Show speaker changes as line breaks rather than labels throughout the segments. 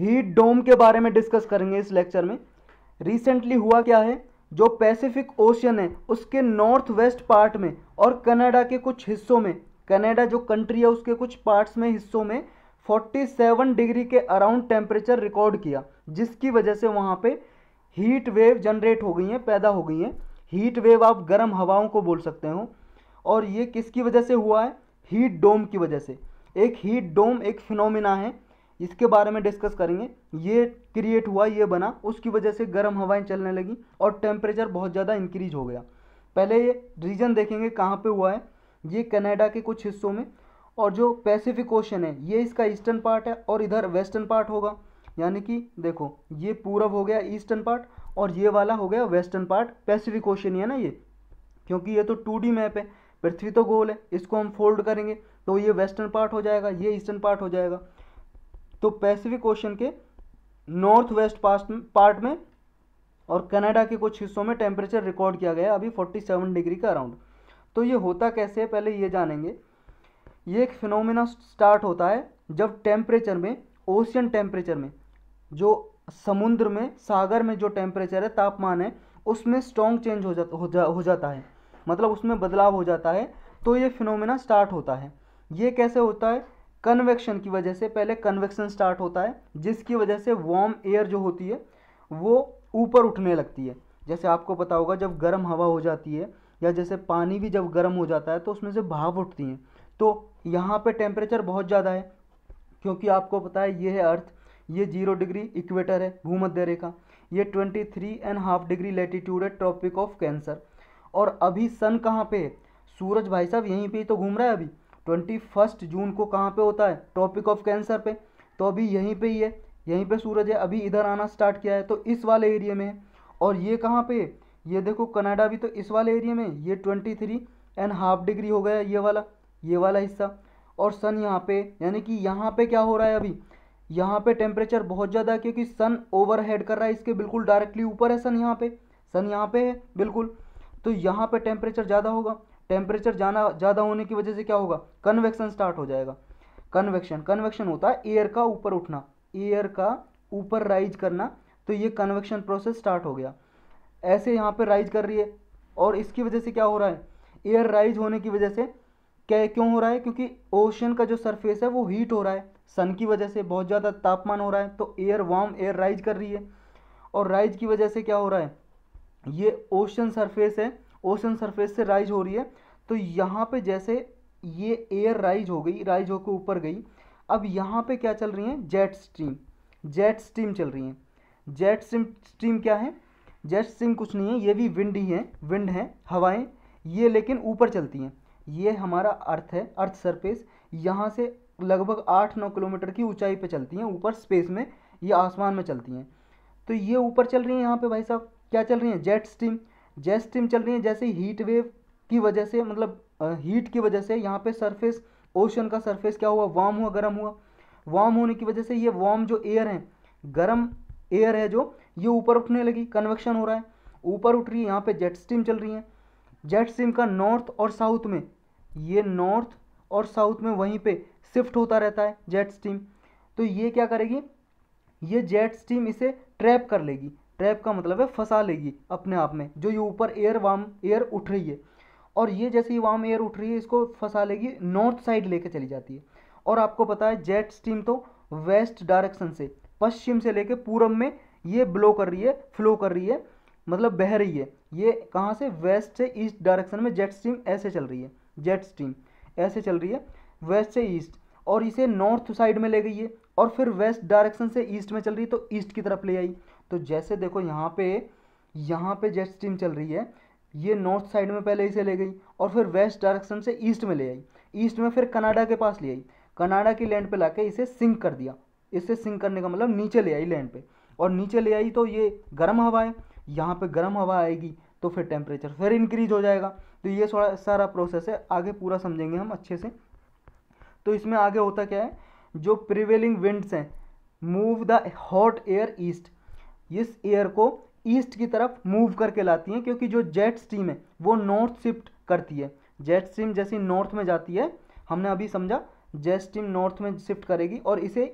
heat dome के बारे में डिस्कस करेंगे इस लेक्चर में रिसेंटली हुआ क्या है जो पैसिफिक ओशन है उसके नॉर्थ वेस्ट पार्ट में और कनाडा के कुछ हिस्सों में कनाडा जो कंट्री है उसके कुछ पार्ट्स में हिस्सों में 47 डिग्री के अराउंड टेम्परेचर रिकॉर्ड किया जिसकी वजह से वहाँ पे हीट वेव जनरेट हो गई हैं पैदा हो गई हैं हीट वेव आप गर्म हवाओं को बोल सकते हो और ये किसकी वजह से हुआ है हीट डोम की वजह से एक हीट डोम एक फिनोमिना है इसके बारे में डिस्कस करेंगे ये क्रिएट हुआ ये बना उसकी वजह से गर्म हवाएं चलने लगी और टेम्परेचर बहुत ज़्यादा इंक्रीज हो गया पहले ये रीजन देखेंगे कहाँ पे हुआ है ये कनाडा के कुछ हिस्सों में और जो पैसिफिक ओशन है ये इसका ईस्टर्न पार्ट है और इधर वेस्टर्न पार्ट होगा यानी कि देखो ये पूरब हो गया ईस्टर्न पार्ट और ये वाला हो गया वेस्टर्न पार्ट पैसिफिक ओशन है ना ये क्योंकि ये तो टू मैप है पृथ्वी तो गोल है इसको हम फोल्ड करेंगे तो ये वेस्टर्न पार्ट हो जाएगा ये ईस्टर्न पार्ट हो जाएगा तो पैसिफिक ओशन के नॉर्थ वेस्ट पार्ट में और कनाडा के कुछ हिस्सों में टेम्परेचर रिकॉर्ड किया गया अभी 47 डिग्री का अराउंड तो ये होता कैसे है पहले ये जानेंगे ये एक फिनोमिना स्टार्ट होता है जब टेम्परेचर में ओशियन टेम्परेचर में जो समुद्र में सागर में जो टेम्परेचर है तापमान है उसमें स्ट्रॉन्ग चेंज हो जाता हो, जा, हो जाता है मतलब उसमें बदलाव हो जाता है तो ये फिनोमिना स्टार्ट होता है ये कैसे होता है कन्वेक्शन की वजह से पहले कन्वेक्शन स्टार्ट होता है जिसकी वजह से वार्म एयर जो होती है वो ऊपर उठने लगती है जैसे आपको पता होगा जब गर्म हवा हो जाती है या जैसे पानी भी जब गर्म हो जाता है तो उसमें से भाप उठती हैं तो यहाँ पे टेम्परेचर बहुत ज़्यादा है क्योंकि आपको पता है ये है अर्थ ये जीरो डिग्री इक्वेटर है भूमध्य रेखा ये twenty three and half degree latitude है ट्रॉपिक ऑफ कैंसर और अभी सन कहाँ पे है सूरज भाई साहब यहीं पे ही तो घूम रहा है अभी ट्वेंटी फर्स्ट जून को कहाँ पे होता है टॉपिक ऑफ कैंसर पे तो अभी यहीं पे ही है यहीं पे सूरज है अभी इधर आना स्टार्ट किया है तो इस वाले एरिया में और ये कहाँ पे ये देखो कनाडा भी तो इस वाले एरिया में ये twenty three and half degree हो गया ये वाला ये वाला हिस्सा और सन यहाँ पे यानी कि यहाँ पे क्या हो रहा है अभी यहाँ पे टेम्परेचर बहुत ज़्यादा है क्योंकि सन हेड कर रहा है इसके बिल्कुल डायरेक्टली ऊपर है सन यहाँ पे सन यहाँ पे है बिल्कुल तो यहाँ पे टेम्परेचर ज़्यादा होगा टेम्परेचर जाना ज़्यादा होने की वजह से क्या होगा कन्वेक्शन स्टार्ट हो जाएगा कन्वेक्शन कन्वेक्शन होता है एयर का ऊपर उठना एयर का ऊपर राइज करना तो ये कन्वेक्शन प्रोसेस स्टार्ट हो गया ऐसे यहाँ पर राइज कर रही है और इसकी वजह से क्या हो रहा है एयर राइज होने की वजह से क्या क्यों हो रहा है क्योंकि ओशन का जो सरफेस है वो हीट हो रहा है सन की वजह से बहुत ज़्यादा तापमान हो रहा है तो एयर वार्म एयर राइज कर रही है और राइज की वजह से क्या हो रहा है ये ओशन सरफेस है ओशन सरफेस से राइज हो रही है तो यहाँ पे जैसे ये एयर राइज हो गई राइज होकर ऊपर गई अब यहाँ पे क्या चल रही हैं जेट स्ट्रीम जेट स्ट्रीम चल रही हैं जेट स्ट्रीम स्ट्रीम क्या है जेट स्ट्रीम कुछ नहीं है ये भी विंड ही है विंड है हवाएं ये लेकिन ऊपर चलती हैं ये हमारा अर्थ है अर्थ सरफेस यहाँ से लगभग आठ नौ किलोमीटर की ऊंचाई पे चलती हैं ऊपर स्पेस में ये आसमान में चलती हैं तो ये ऊपर चल रही हैं यहाँ पे भाई साहब क्या चल रही हैं जेट स्टीम जेट स्ट्रीम चल रही है जैसे हीट वेव की वजह से मतलब हीट की वजह से यहाँ पे सरफेस ओशन का सरफेस क्या हुआ वार्म हुआ गर्म हुआ वार्म होने की वजह से ये वार्म जो एयर है गर्म एयर है जो ये ऊपर उठने लगी कन्वेक्शन हो रहा है ऊपर उठ रही है यहाँ पे जेट स्ट्रीम चल रही है जेट स्ट्रीम का नॉर्थ और साउथ में ये नॉर्थ और साउथ में वहीं पे शिफ्ट होता रहता है जेट स्टीम तो ये क्या करेगी ये जेट स्ट्रीम इसे ट्रैप कर लेगी ट्रैप का मतलब है फंसा लेगी अपने आप में जो ये ऊपर एयर वार्म एयर उठ रही है और ये जैसे ही वार्म एयर उठ रही है इसको फंसा लेगी नॉर्थ साइड लेके चली जाती है और आपको पता है जेट स्टीम तो वेस्ट डायरेक्शन से पश्चिम से लेके पूरब में ये ब्लो कर रही है फ्लो कर रही है मतलब बह रही है ये कहाँ से वेस्ट से ईस्ट डायरेक्शन में जेट स्टीम ऐसे चल रही है जेट स्टीम ऐसे चल रही है वेस्ट से ईस्ट और इसे नॉर्थ साइड में ले गई है और फिर वेस्ट डायरेक्शन से ईस्ट में चल रही है तो ईस्ट की तरफ ले आई तो जैसे देखो यहाँ पे यहाँ पे जेट स्ट्रीम चल रही है ये नॉर्थ साइड में पहले इसे ले गई और फिर वेस्ट डायरेक्शन से ईस्ट में ले आई ईस्ट में फिर कनाडा के पास ले आई कनाडा की लैंड पे के इसे सिंक कर दिया इसे सिंक करने का मतलब नीचे ले आई लैंड पे और नीचे ले आई तो ये गर्म हवा है यहाँ पे गर्म हवा आएगी तो फिर टेम्परेचर फिर इंक्रीज हो जाएगा तो ये थोड़ा सारा प्रोसेस है आगे पूरा समझेंगे हम अच्छे से तो इसमें आगे होता क्या है जो प्रिवेलिंग विंड्स हैं move the hot air east इस एयर को ईस्ट की तरफ मूव करके लाती हैं क्योंकि जो जेट स्ट्रीम है वो नॉर्थ शिफ्ट करती है जेट स्ट्रीम जैसी नॉर्थ में जाती है हमने अभी समझा जेट स्ट्रीम नॉर्थ में शिफ्ट करेगी और इसे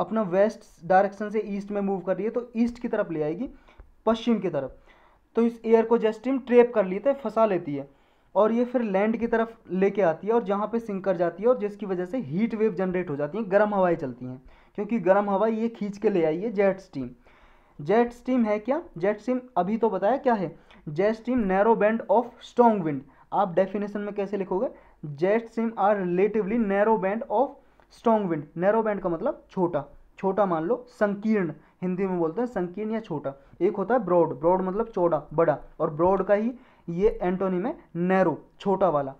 अपना वेस्ट डायरेक्शन से ईस्ट में मूव कर रही है तो ईस्ट की तरफ ले आएगी पश्चिम की तरफ तो इस एयर को जेट स्ट्रीम ट्रेप कर लेते हैं फंसा लेती है और ये फिर लैंड की तरफ लेके आती है और जहाँ पे सिंक कर जाती है और जिसकी वजह से हीट वेव जनरेट हो जाती है गर्म हवाएं चलती हैं क्योंकि गर्म हवा ये खींच के ले आई है जेट स्टीम जेट स्टीम है क्या जेट स्टीम अभी तो बताया क्या है jet steam narrow band of strong wind आप डेफिनेशन में कैसे लिखोगे jet steam are relatively narrow band of strong wind narrow band का मतलब छोटा छोटा मान लो संकीर्ण हिंदी में बोलते हैं संकीर्ण या छोटा एक होता है ब्रॉड ब्रॉड मतलब चौड़ा बड़ा और ब्रॉड का ही ये एंटोनी में नैरो छोटा वाला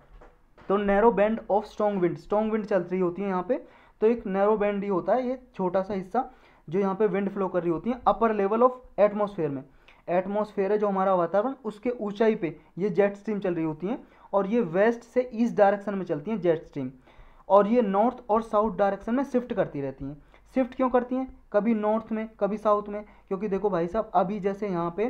तो narrow band of strong wind strong wind चल रही होती है यहाँ पे तो एक नैरो बैंड ही होता है ये छोटा सा हिस्सा जो यहाँ पे विंड फ्लो कर रही होती है अपर लेवल ऑफ एटमोसफेयर में एटमोसफेयर है जो हमारा वातावरण उसके ऊंचाई पे ये जेट स्ट्रीम चल रही होती हैं और ये वेस्ट से ईस्ट डायरेक्शन में चलती हैं जेट स्ट्रीम और ये नॉर्थ और साउथ डायरेक्शन में शिफ्ट करती रहती हैं शिफ्ट क्यों करती हैं कभी नॉर्थ में कभी साउथ में क्योंकि देखो भाई साहब अभी जैसे यहाँ पे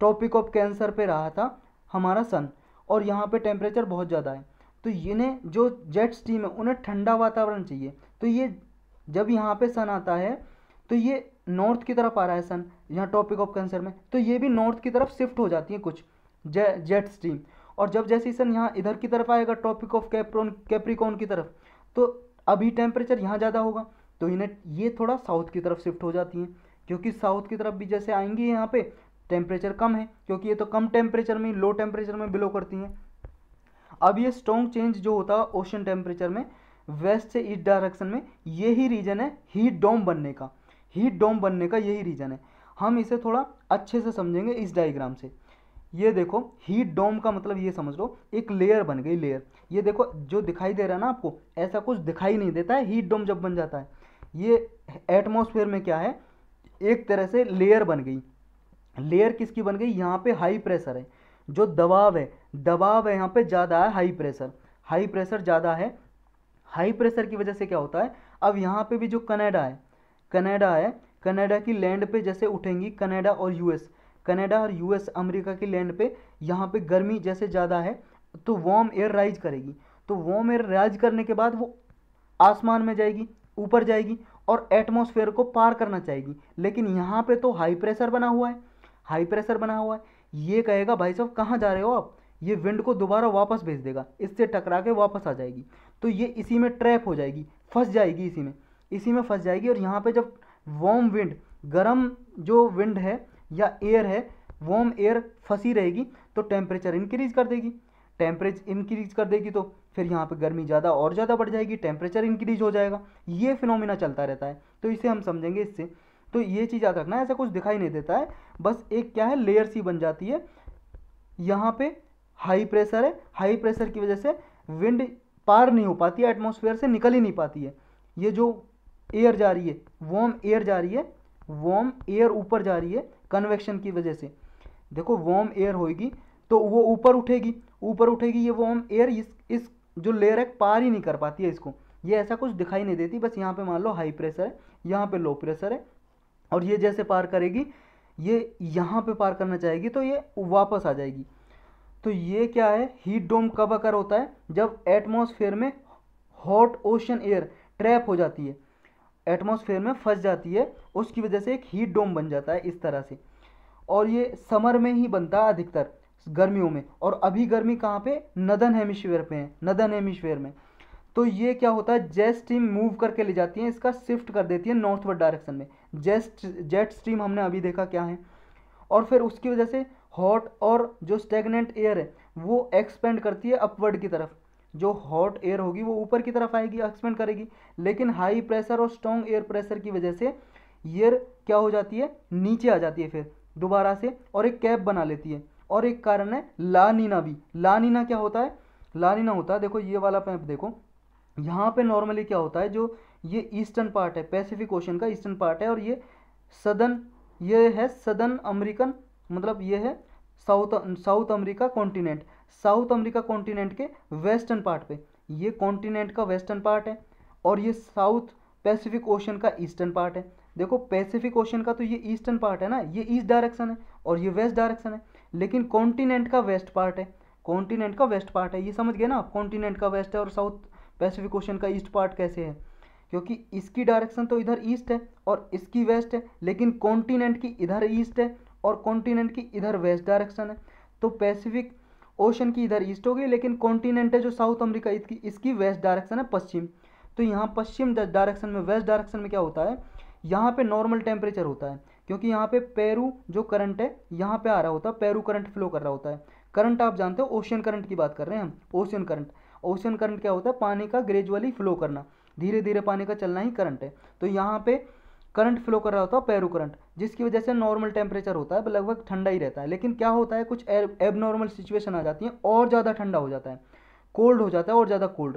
टॉपिक ऑफ कैंसर पे रहा था हमारा सन और यहाँ पे टेम्परेचर बहुत ज़्यादा है तो इन्हें जो जेट स्टीम है उन्हें ठंडा वातावरण चाहिए तो ये जब यहाँ पे सन आता है तो ये नॉर्थ की तरफ आ रहा है सन यहाँ टॉपिक ऑफ कैंसर में तो ये भी नॉर्थ की तरफ शिफ्ट हो जाती है कुछ जे, जेट स्ट्रीम और जब जैसे सन यहाँ इधर की तरफ आएगा टॉपिक ऑफ कैप्रोन कैप्रिकॉन की तरफ तो अभी टेम्परेचर यहाँ ज़्यादा होगा तो इन्हें ये थोड़ा साउथ की तरफ शिफ्ट हो जाती हैं क्योंकि साउथ की तरफ भी जैसे आएंगी यहाँ पे टेम्परेचर कम है क्योंकि ये तो कम टेम्परेचर में लो टेम्परेचर में बिलो करती हैं अब ये स्ट्रॉन्ग चेंज जो होता है ओशन टेम्परेचर में वेस्ट से ईस्ट डायरेक्शन में ये ही रीजन है हीट डोम बनने का हीट डोम बनने का यही रीज़न है हम इसे थोड़ा अच्छे से समझेंगे इस डायग्राम से ये देखो हीट डोम का मतलब ये समझ लो एक लेयर बन गई लेयर ये देखो जो दिखाई दे रहा है ना आपको ऐसा कुछ दिखाई नहीं देता है हीट डोम जब बन जाता है ये एटमोसफेयर में क्या है एक तरह से लेयर बन गई लेयर किसकी बन गई यहाँ पे हाई प्रेशर है जो दबाव है दबाव है यहाँ पे ज़्यादा है हाई प्रेशर हाई प्रेशर ज़्यादा है हाई प्रेशर की वजह से क्या होता है अब यहाँ पे भी जो कनाडा है कनाडा है कनाडा की लैंड पे जैसे उठेंगी कनाडा और यूएस कनाडा और यूएस अमेरिका की लैंड पे यहाँ पे गर्मी जैसे ज़्यादा है तो वार्म एयर राइज करेगी तो वार्म एयर राइज करने के बाद वो आसमान में जाएगी ऊपर जाएगी और एटमोसफेयर को पार करना चाहेगी लेकिन यहाँ पर तो हाई प्रेशर बना हुआ है हाई प्रेशर बना हुआ है ये कहेगा भाई साहब कहाँ जा रहे हो आप ये विंड को दोबारा वापस भेज देगा इससे टकरा के वापस आ जाएगी तो ये इसी में ट्रैप हो जाएगी फंस जाएगी इसी में इसी में फंस जाएगी और यहाँ पे जब वॉम विंड गर्म जो विंड है या एयर है वॉम एयर फंसी रहेगी तो टेम्परेचर इंक्रीज कर देगी टेम्परेच इंक्रीज कर देगी तो फिर यहाँ पे गर्मी ज़्यादा और ज़्यादा बढ़ जाएगी टेम्परेचर इंक्रीज हो जाएगा ये फिनोमिना चलता रहता है तो इसे हम समझेंगे इससे तो ये चीज़ याद रखना ऐसा कुछ दिखाई नहीं देता है बस एक क्या है लेयर सी बन जाती है यहाँ पे हाई प्रेशर है हाई प्रेशर की वजह से विंड पार नहीं हो पाती है एटमोसफेयर से निकल ही नहीं पाती है ये जो एयर जा रही है वॉम एयर जा रही है वॉम एयर ऊपर जा रही है कन्वेक्शन की वजह से देखो वॉम एयर होगी तो वो ऊपर उठेगी ऊपर उठेगी ये वॉम एयर इस इस जो लेयर है पार ही नहीं कर पाती है इसको ये ऐसा कुछ दिखाई नहीं देती बस यहाँ पे मान लो हाई प्रेशर है यहाँ पे लो प्रेशर है और ये जैसे पार करेगी ये यहाँ पे पार करना चाहेगी तो ये वापस आ जाएगी तो ये क्या है हीट डोम कब अकर होता है जब एटमोसफेयर में हॉट ओशन एयर ट्रैप हो जाती है एटमॉस्फेयर में फंस जाती है उसकी वजह से एक हीट डोम बन जाता है इस तरह से और ये समर में ही बनता है अधिकतर गर्मियों में और अभी गर्मी कहाँ पे नदन हेमिस्फेयर पे है नदन हेमिस्फेयर में तो ये क्या होता है जेट स्ट्रीम मूव करके ले जाती है इसका शिफ्ट कर देती है नॉर्थवर्ड डायरेक्शन में जेस्ट जेट स्ट्रीम हमने अभी देखा क्या है और फिर उसकी वजह से हॉट और जो स्टेगनेंट एयर है वो एक्सपेंड करती है अपवर्ड की तरफ जो हॉट एयर होगी वो ऊपर की तरफ आएगी एक्सपेंड करेगी लेकिन हाई प्रेशर और स्ट्रॉन्ग एयर प्रेशर की वजह से एयर क्या हो जाती है नीचे आ जाती है फिर दोबारा से और एक कैप बना लेती है और एक कारण है लानीना भी लानीना क्या होता है लानीना होता है देखो ये वाला पैप देखो यहाँ पे नॉर्मली क्या होता है जो ये ईस्टर्न पार्ट है पैसिफिक ओशन का ईस्टर्न पार्ट है और ये सदन ये है सदन अमेरिकन मतलब ये है south South America continent South America continent के वेस्टर्न पार्ट पे ये कॉन्टिनेंट का वेस्टर्न पार्ट है और ये साउथ पैसिफिक ओशन का ईस्टर्न पार्ट है देखो पैसिफिक ओशन का तो ये ईस्टर्न पार्ट है ना ये ईस्ट डायरेक्शन है और ये वेस्ट डायरेक्शन है लेकिन कॉन्टिनेंट का वेस्ट पार्ट है कॉन्टिनेंट का वेस्ट पार्ट है ये समझ गए ना आप कॉन्टिनेंट का वेस्ट है और साउथ पैसिफिक ओशन का ईस्ट पार्ट कैसे है क्योंकि इसकी डायरेक्शन तो इधर ईस्ट है और इसकी वेस्ट है लेकिन कॉन्टिनेंट की इधर ईस्ट है और कॉन्टिनेंट की इधर वेस्ट डायरेक्शन है तो पैसिफिक ओशन की इधर ईस्ट होगी लेकिन कॉन्टिनेंट है जो साउथ अमेरिका इसकी इसकी वेस्ट डायरेक्शन है पश्चिम तो यहाँ पश्चिम डायरेक्शन में वेस्ट डायरेक्शन में क्या होता है यहाँ पे नॉर्मल टेम्परेचर होता है क्योंकि यहाँ पे पेरू जो करंट है यहाँ पे आ रहा होता है पेरू करंट फ्लो कर रहा होता है करंट आप जानते हो ओशियन करंट की बात कर रहे हैं हम ओशियन करंट ओशियन करंट क्या होता है पानी का ग्रेजुअली फ्लो करना धीरे धीरे पानी का चलना ही करंट है तो यहाँ पे करंट फ्लो कर रहा होता है पैरो करंट जिसकी वजह से नॉर्मल टेम्परेचर होता है लगभग ठंडा ही रहता है लेकिन क्या होता है कुछ एबनॉर्मल सिचुएशन आ जाती है और ज़्यादा ठंडा हो जाता है कोल्ड हो जाता है और ज़्यादा कोल्ड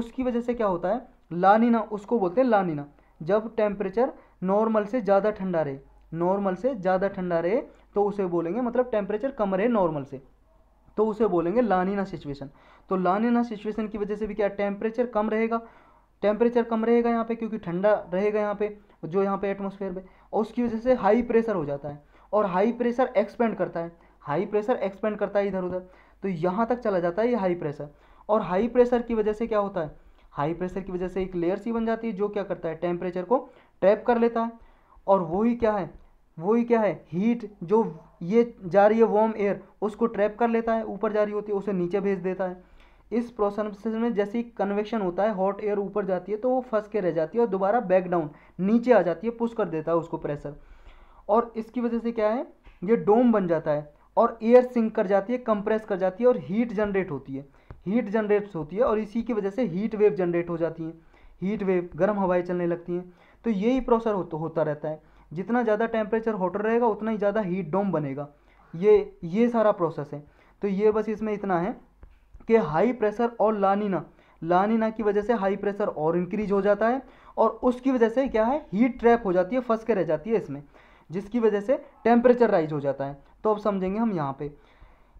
उसकी वजह से क्या होता है लानिना उसको बोलते हैं लानिना जब टेम्परेचर नॉर्मल से ज़्यादा ठंडा रहे नॉर्मल से ज़्यादा ठंडा रहे तो उसे बोलेंगे मतलब टेम्परेचर कम रहे नॉर्मल से तो उसे बोलेंगे लानिना सिचुएशन तो लानिना सिचुएशन की वजह से भी क्या टेम्परेचर कम रहेगा टेम्परेचर कम रहेगा यहाँ पे क्योंकि ठंडा रहेगा यहाँ पे जो यहाँ पे एटमोसफेयर में और उसकी वजह से हाई प्रेशर हो जाता है और हाई प्रेशर एक्सपेंड करता है हाई प्रेशर एक्सपेंड करता है इधर उधर तो यहाँ तक चला जाता है ये हाई प्रेशर और हाई प्रेशर की वजह से क्या होता है हाई प्रेशर की वजह से एक लेयर सी बन जाती है जो क्या करता है टेम्परेचर को ट्रैप कर लेता है और वही क्या है वही क्या है हीट जो ये जा रही है वॉर्म एयर उसको ट्रैप कर लेता है ऊपर जा रही होती है उसे नीचे भेज देता है इस प्रोसेस में जैसे ही कन्वेक्शन होता है हॉट एयर ऊपर जाती है तो वो फंस के रह जाती है और दोबारा बैक डाउन नीचे आ जाती है पुश कर देता है उसको प्रेशर और इसकी वजह से क्या है ये डोम बन जाता है और एयर सिंक कर जाती है कंप्रेस कर जाती है और हीट जनरेट होती है हीट जनरेट होती है और इसी की वजह से हीट वेव जनरेट हो जाती हैं हीट वेव गर्म हवाएं चलने लगती हैं तो यही प्रोसेस हो, होता रहता है जितना ज़्यादा टेम्परेचर हॉटर रहेगा उतना ही ज़्यादा हीट डोम बनेगा ये ये सारा प्रोसेस है तो ये बस इसमें इतना है कि हाई प्रेशर और लानीना लानीना की वजह से हाई प्रेशर और इंक्रीज हो जाता है और उसकी वजह से क्या है हीट ट्रैप हो जाती है फंस के रह जाती है इसमें जिसकी वजह से टेम्परेचर राइज हो जाता है तो अब समझेंगे हम यहाँ पे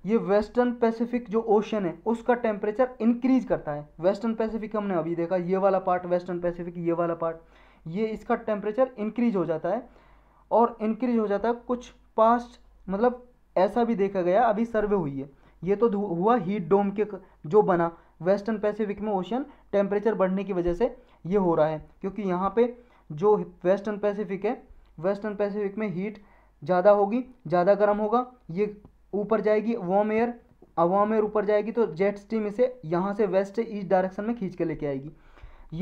ये वेस्टर्न पैसिफिक जो ओशन है उसका टेम्परेचर इंक्रीज करता है वेस्टर्न पैसिफिक हमने अभी देखा ये वाला पार्ट वेस्टर्न पैसिफिक ये वाला पार्ट ये इसका टेम्परेचर इंक्रीज हो जाता है और इंक्रीज हो जाता है कुछ पास्ट मतलब ऐसा भी देखा गया अभी सर्वे हुई है ये तो हुआ हीट डोम के जो बना वेस्टर्न पैसिफिक में ओशन टेम्परेचर बढ़ने की वजह से ये हो रहा है क्योंकि यहाँ पे जो वेस्टर्न पैसिफिक है वेस्टर्न पैसिफिक में हीट ज़्यादा होगी ज़्यादा गर्म होगा ये ऊपर जाएगी वॉम एयर वार्म एयर ऊपर जाएगी तो जेट स्टीम इसे यहाँ से वेस्ट ईस्ट डायरेक्शन में खींच के लेके आएगी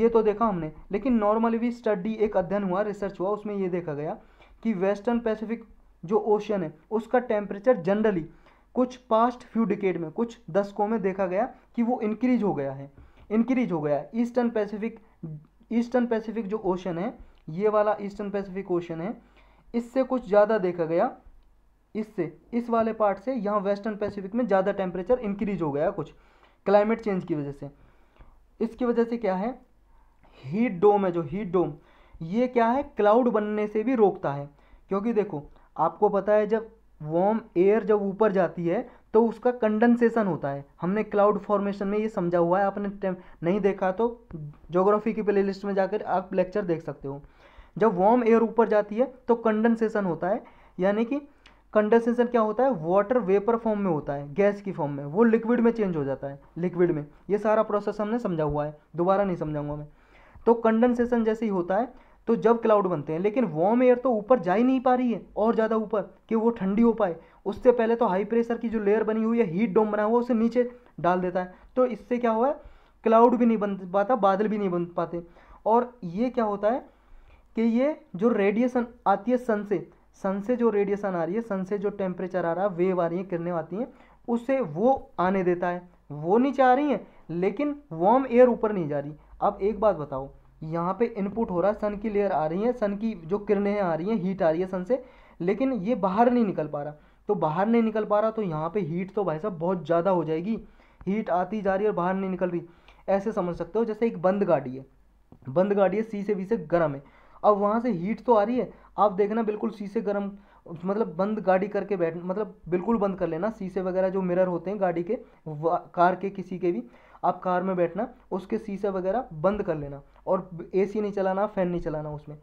ये तो देखा हमने लेकिन नॉर्मली भी स्टडी एक अध्ययन हुआ रिसर्च हुआ उसमें ये देखा गया कि वेस्टर्न पैसिफिक जो ओशन है उसका टेम्परेचर जनरली कुछ पास्ट फ्यू डिकेड में कुछ दशकों में देखा गया कि वो इंक्रीज हो गया है इंक्रीज हो गया है ईस्टर्न पैसिफिक ईस्टर्न पैसिफिक जो ओशन है ये वाला ईस्टर्न पैसिफिक ओशन है इससे कुछ ज़्यादा देखा गया इससे इस वाले पार्ट से यहाँ वेस्टर्न पैसिफिक में ज़्यादा टेम्परेचर इंक्रीज हो गया कुछ क्लाइमेट चेंज की वजह से इसकी वजह से क्या है हीट डोम है जो हीट डोम ये क्या है क्लाउड बनने से भी रोकता है क्योंकि देखो आपको पता है जब वॉम एयर जब ऊपर जाती है तो उसका कंडेंसेशन होता है हमने क्लाउड फॉर्मेशन में ये समझा हुआ है आपने नहीं देखा तो जोग्राफी की प्लेलिस्ट में जाकर आप लेक्चर देख सकते हो जब वॉर्म एयर ऊपर जाती है तो कंडेंसेशन होता है यानी कि कंडेंसेशन क्या होता है वाटर वेपर फॉर्म में होता है गैस की फॉर्म में वो लिक्विड में चेंज हो जाता है लिक्विड में ये सारा प्रोसेस हमने समझा हुआ है दोबारा नहीं समझाऊंगा मैं तो कंडेंसेशन जैसे ही होता है तो जब क्लाउड बनते हैं लेकिन वार्म एयर तो ऊपर जा ही नहीं पा रही है और ज़्यादा ऊपर कि वो ठंडी हो पाए उससे पहले तो हाई प्रेशर की जो लेयर बनी हुई है हीट डोम बना हुआ उसे नीचे डाल देता है तो इससे क्या हुआ है क्लाउड भी नहीं बन पाता बादल भी नहीं बन पाते और ये क्या होता है कि ये जो रेडिएशन आती है सन से सन से जो रेडिएशन आ रही है सन से जो टेम्परेचर आ रहा है वेव आ रही है किरणें आती हैं उसे वो आने देता है वो नीचे आ रही हैं लेकिन वार्म एयर ऊपर नहीं जा रही अब एक बात बताओ यहाँ पे इनपुट हो रहा है सन की लेयर आ रही है सन की जो किरणें आ रही हैं हीट आ रही है सन से लेकिन ये बाहर नहीं निकल पा रहा तो बाहर नहीं निकल पा रहा तो यहाँ पे हीट तो भाई साहब बहुत ज़्यादा हो जाएगी हीट आती जा रही है और बाहर नहीं निकल रही ऐसे समझ सकते हो जैसे एक बंद गाड़ी है बंद गाड़ी है सी से बी से गर्म है अब वहाँ से हीट तो आ रही है आप देखना बिल्कुल सी से गर्म मतलब बंद गाड़ी करके बैठ मतलब बिल्कुल बंद कर लेना शीशे वगैरह जो मिरर होते हैं गाड़ी के कार के किसी के भी आप कार में बैठना उसके सीसे वगैरह बंद कर लेना और एसी नहीं चलाना फ़ैन नहीं चलाना उसमें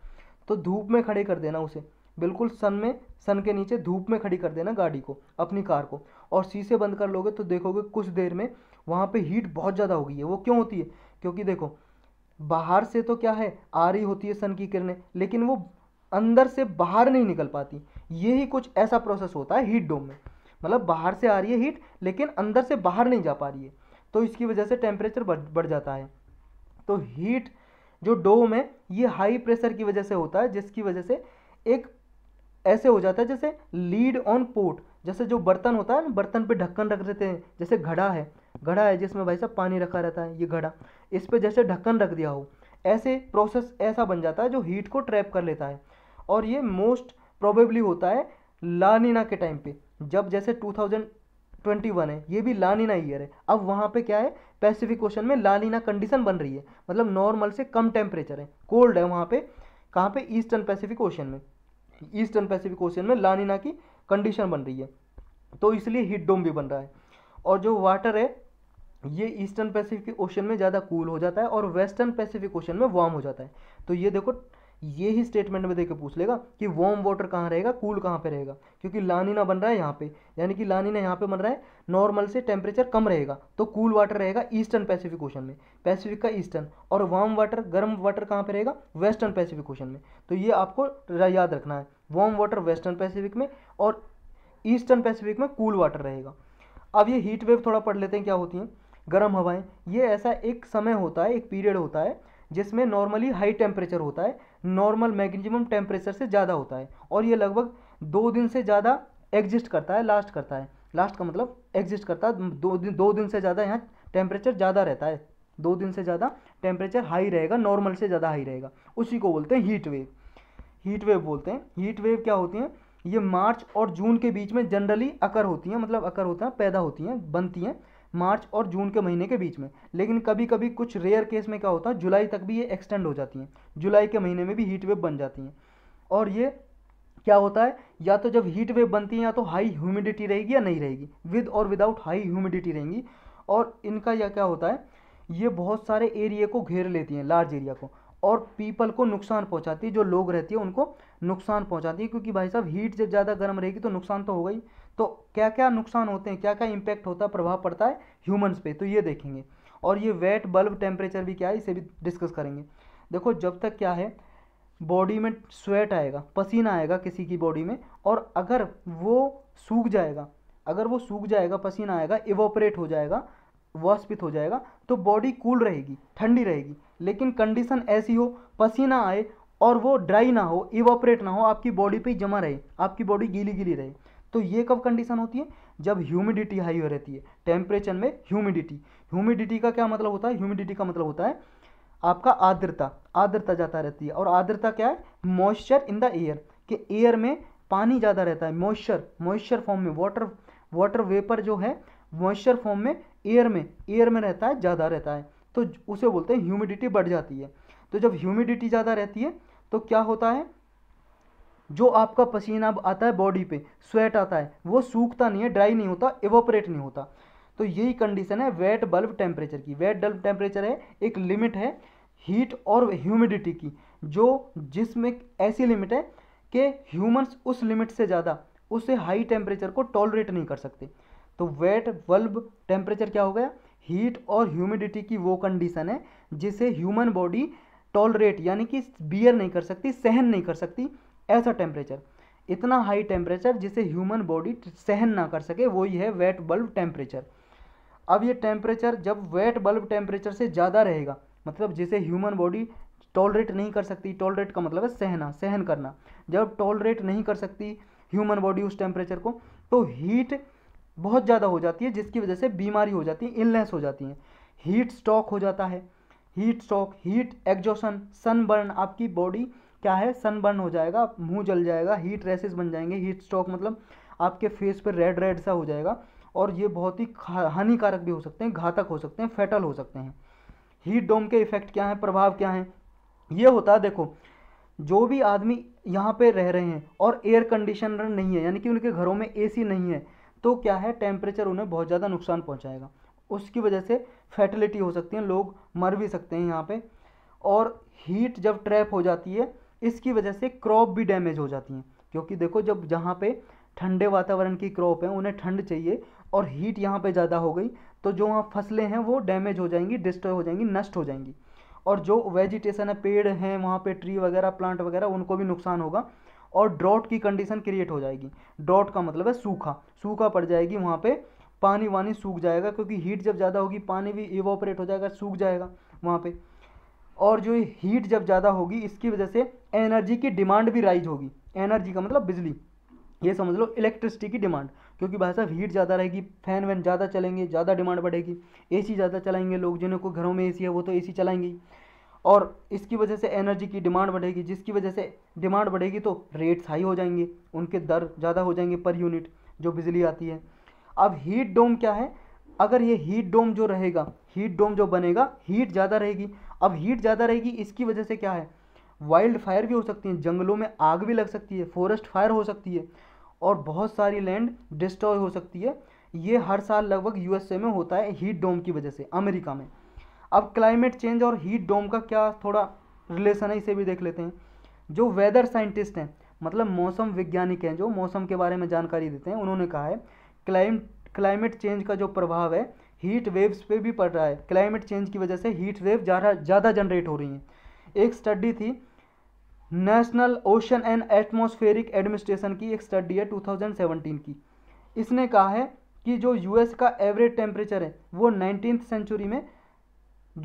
तो धूप में खड़े कर देना उसे बिल्कुल सन में सन के नीचे धूप में खड़ी कर देना गाड़ी को अपनी कार को और शीशे बंद कर लोगे तो देखोगे कुछ देर में वहाँ पे हीट बहुत ज़्यादा हो गई है वो क्यों होती है क्योंकि देखो बाहर से तो क्या है आ रही होती है सन की किरणें लेकिन वो अंदर से बाहर नहीं निकल पाती ये ही कुछ ऐसा प्रोसेस होता है हीट डोम में मतलब बाहर से आ रही है हीट लेकिन अंदर से बाहर नहीं जा पा रही है तो इसकी वजह से टेम्परेचर बढ़ बढ़ जाता है तो हीट जो डो में ये हाई प्रेशर की वजह से होता है जिसकी वजह से एक ऐसे हो जाता है जैसे लीड ऑन पोर्ट जैसे जो बर्तन होता है ना बर्तन पे ढक्कन रख देते हैं जैसे घड़ा है घड़ा है जिसमें भाई साहब पानी रखा रहता है ये घड़ा इस पर जैसे ढक्कन रख दिया हो ऐसे प्रोसेस ऐसा बन जाता है जो हीट को ट्रैप कर लेता है और ये मोस्ट प्रोबेबली होता है लानीना के टाइम पे जब जैसे 2000 ट्वेंटी वन है ये भी लानिना ईयर है अब वहाँ पे क्या है पैसिफिक ओशन में लानिना कंडीशन बन रही है मतलब नॉर्मल से कम टेम्परेचर है कोल्ड है वहाँ पे कहाँ पे ईस्टर्न पैसिफिक ओशन में ईस्टर्न पैसिफिक ओशन में लानिना की कंडीशन बन रही है तो इसलिए हीट डोम भी बन रहा है और जो वाटर है ये ईस्टर्न पैसिफिक ओशन में ज़्यादा कूल हो जाता है और वेस्टर्न पैसिफिक ओशन में वार्म हो जाता है तो ये देखो ये ही स्टेटमेंट में देखकर पूछ लेगा कि वार्म वाटर कहाँ रहेगा कूल कहाँ पे रहेगा क्योंकि लानीना बन रहा है यहाँ पे यानी कि लानीना यहाँ पे बन रहा है नॉर्मल से टेम्परेचर कम रहेगा तो कूल वाटर रहेगा ईस्टर्न पैसिफिक ओशन में पैसिफिक का ईस्टर्न और वार्म वाटर गर्म वाटर कहाँ पर रहेगा वेस्टर्न पैसिफिक ओशन में तो ये आपको याद रखना है वार्म वाटर वेस्टर्न पैसिफिक में और ईस्टर्न पैसिफिक में कूल वाटर रहेगा अब ये हीट वेव थोड़ा पढ़ लेते हैं क्या होती हैं गर्म हवाएं ये ऐसा एक समय होता है एक पीरियड होता है जिसमें नॉर्मली हाई टेम्परेचर होता है नॉर्मल मैगजिमम टेम्परेचर से ज़्यादा होता है और ये लगभग दो दिन से ज़्यादा एग्जिस्ट करता है लास्ट करता है लास्ट का मतलब एग्जिस्ट करता है दो दिन दो दिन से ज़्यादा यहाँ टेम्परेचर ज़्यादा रहता है दो दिन से ज़्यादा टेम्परेचर हाई रहेगा नॉर्मल से ज़्यादा हाई रहेगा उसी को बोलते हैं हीट वेव हीट वेव बोलते हैं हीट वेव क्या होती हैं ये मार्च और जून के बीच में जनरली अकर होती हैं मतलब अकर होता है पैदा होती हैं बनती हैं मार्च और जून के महीने के बीच में लेकिन कभी कभी कुछ रेयर केस में क्या होता है जुलाई तक भी ये एक्सटेंड हो जाती हैं जुलाई के महीने में भी हीट वेव बन जाती हैं और ये क्या होता है या तो जब हीट वेव बनती हैं या तो हाई ह्यूमिडिटी रहेगी या नहीं रहेगी विद और विदाउट हाई ह्यूमिडिटी रहेंगी और इनका यह क्या होता है ये बहुत सारे एरिया को घेर लेती हैं लार्ज एरिया को और पीपल को नुकसान पहुंचाती है जो लोग रहती है उनको नुकसान पहुंचाती है क्योंकि भाई साहब हीट जब ज़्यादा गर्म रहेगी तो नुकसान तो होगा ही तो क्या क्या नुकसान होते हैं क्या क्या इम्पैक्ट होता है प्रभाव पड़ता है ह्यूमन्स पे तो ये देखेंगे और ये वेट बल्ब टेम्परेचर भी क्या है इसे भी डिस्कस करेंगे देखो जब तक क्या है बॉडी में स्वेट आएगा पसीना आएगा किसी की बॉडी में और अगर वो सूख जाएगा अगर वो सूख जाएगा पसीना आएगा इवोपरेट हो जाएगा वाष्पित हो जाएगा तो बॉडी कूल रहेगी ठंडी रहेगी लेकिन कंडीशन ऐसी हो पसीना आए और वो ड्राई ना हो इवोपरेट ना हो आपकी बॉडी पे जमा रहे आपकी बॉडी गीली गीली रहे तो ये कब कंडीशन होती है जब ह्यूमिडिटी हाई हो रहती है टेम्परेचर में ह्यूमिडिटी ह्यूमिडिटी का क्या मतलब होता है ह्यूमिडिटी का मतलब होता है आपका आर्द्रता आर्द्रता ज़्यादा रहती है और आर्द्रता क्या है मॉइस्चर इन द एयर कि एयर में पानी ज़्यादा रहता है मॉइस्चर मॉइस्चर फॉर्म में वाटर वाटर वेपर जो है मॉइस्चर फॉर्म में एयर में एयर में रहता है ज़्यादा रहता है तो उसे बोलते हैं ह्यूमिडिटी बढ़ जाती है तो जब ह्यूमिडिटी ज़्यादा रहती है तो क्या होता है जो आपका पसीना आता है बॉडी पे स्वेट आता है वो सूखता नहीं है ड्राई नहीं होता एवोपरेट नहीं होता तो यही कंडीशन है वेट बल्ब टेम्परेचर की वेट बल्ब टेम्परेचर है एक लिमिट है हीट और ह्यूमिडिटी की जो जिसमें ऐसी लिमिट है कि ह्यूमन्स उस लिमिट से ज़्यादा उसे हाई टेम्परेचर को टॉलरेट नहीं कर सकते तो वेट बल्ब टेम्परेचर क्या हो गया हीट और ह्यूमिडिटी की वो कंडीशन है जिसे ह्यूमन बॉडी टॉलरेट यानी कि बियर नहीं कर सकती सहन नहीं कर सकती ऐसा टेम्परेचर इतना हाई टेम्परेचर जिसे ह्यूमन बॉडी सहन ना कर सके वही है वेट बल्ब टेम्परेचर अब ये टेम्परेचर जब वेट बल्ब टेम्परेचर से ज़्यादा रहेगा मतलब जिसे ह्यूमन बॉडी टॉलरेट नहीं कर सकती टॉलरेट का मतलब है सहना सहन करना जब टॉलरेट नहीं कर सकती ह्यूमन बॉडी उस टेम्परेचर को तो हीट बहुत ज़्यादा हो जाती है जिसकी वजह से बीमारी हो जाती है इलनेस हो जाती है हीट स्टॉक हो जाता है heat stroke heat exhaustion sunburn आपकी बॉडी क्या है सनबर्न हो जाएगा मुंह जल जाएगा हीट रेसेस बन जाएंगे हीट स्ट्रोक मतलब आपके फेस पर रेड रेड सा हो जाएगा और ये बहुत ही हानिकारक भी हो सकते हैं घातक हो सकते हैं फैटल हो सकते हैं हीट डोम के इफेक्ट क्या हैं प्रभाव क्या हैं ये होता है देखो जो भी आदमी यहाँ पे रह रहे हैं और एयर कंडीशनर नहीं है यानी कि उनके घरों में एसी नहीं है तो क्या है टेम्परेचर उन्हें बहुत ज़्यादा नुकसान पहुँचाएगा उसकी वजह से फैटलिटी हो सकती है लोग मर भी सकते हैं यहाँ पे और हीट जब ट्रैप हो जाती है इसकी वजह से क्रॉप भी डैमेज हो जाती हैं क्योंकि देखो जब जहाँ पे ठंडे वातावरण की क्रॉप है उन्हें ठंड चाहिए और हीट यहाँ पे ज़्यादा हो गई तो जो वहाँ फसलें हैं वो डैमेज हो जाएंगी डिस्ट्रॉय हो जाएंगी नष्ट हो जाएंगी और जो वेजिटेशन है पेड़ हैं वहाँ पे ट्री वगैरह प्लांट वगैरह उनको भी नुकसान होगा और ड्रॉट की कंडीशन क्रिएट हो जाएगी ड्रॉट का मतलब है सूखा सूखा पड़ जाएगी वहाँ पर पानी वानी सूख जाएगा क्योंकि हीट जब ज़्यादा होगी पानी भी इवोपरेट हो जाएगा सूख जाएगा वहाँ पर और जो हीट जब ज़्यादा होगी इसकी वजह से एनर्जी की डिमांड भी राइज होगी एनर्जी का मतलब बिजली ये समझ लो इलेक्ट्रिसिटी की डिमांड क्योंकि भाई साहब हीट ज़्यादा रहेगी फैन वैन ज़्यादा चलेंगे ज़्यादा डिमांड बढ़ेगी एसी ज़्यादा चलाएंगे लोग जिन्हों को घरों में एसी है वो तो एसी चलाएंगे और इसकी वजह से एनर्जी की डिमांड बढ़ेगी जिसकी वजह से डिमांड बढ़ेगी तो रेट्स हाई हो जाएंगे उनके दर ज़्यादा हो जाएंगे पर यूनिट जो बिजली आती है अब हीट डोम क्या है अगर ये हीट डोम जो रहेगा हीट डोम जो बनेगा हीट ज़्यादा रहेगी अब हीट ज़्यादा रहेगी इसकी वजह से क्या है वाइल्ड फायर भी हो सकती हैं जंगलों में आग भी लग सकती है फॉरेस्ट फायर हो सकती है और बहुत सारी लैंड डिस्ट्रॉय हो सकती है ये हर साल लगभग यूएसए में होता है हीट डोम की वजह से अमेरिका में अब क्लाइमेट चेंज और हीट डोम का क्या थोड़ा रिलेशन है इसे भी देख लेते हैं जो वेदर साइंटिस्ट हैं मतलब मौसम वैज्ञानिक हैं जो मौसम के बारे में जानकारी देते हैं उन्होंने कहा है क्लाइम क्लाइमेट चेंज का जो प्रभाव है हीट वेव्स पे भी पड़ रहा है क्लाइमेट चेंज की वजह से हीट वेव ज़्यादा जनरेट हो रही हैं एक स्टडी थी National Ocean and Atmospheric Administration की एक स्टडी है 2017 की इसने कहा है कि जो यूएस का एवरेज टेम्परेचर है वो नाइनटीन सेंचुरी में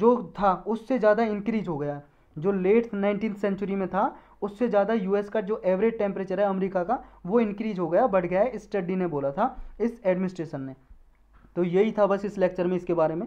जो था उससे ज़्यादा इंक्रीज हो गया जो लेट नाइनटीन सेंचुरी में था उससे ज़्यादा यूएस का जो एवरेज टेम्परेचर है अमेरिका का वो इंक्रीज हो गया बढ़ गया है स्टडी ने बोला था इस एडमिनिस्ट्रेशन ने तो यही था बस इस लेक्चर में इसके बारे में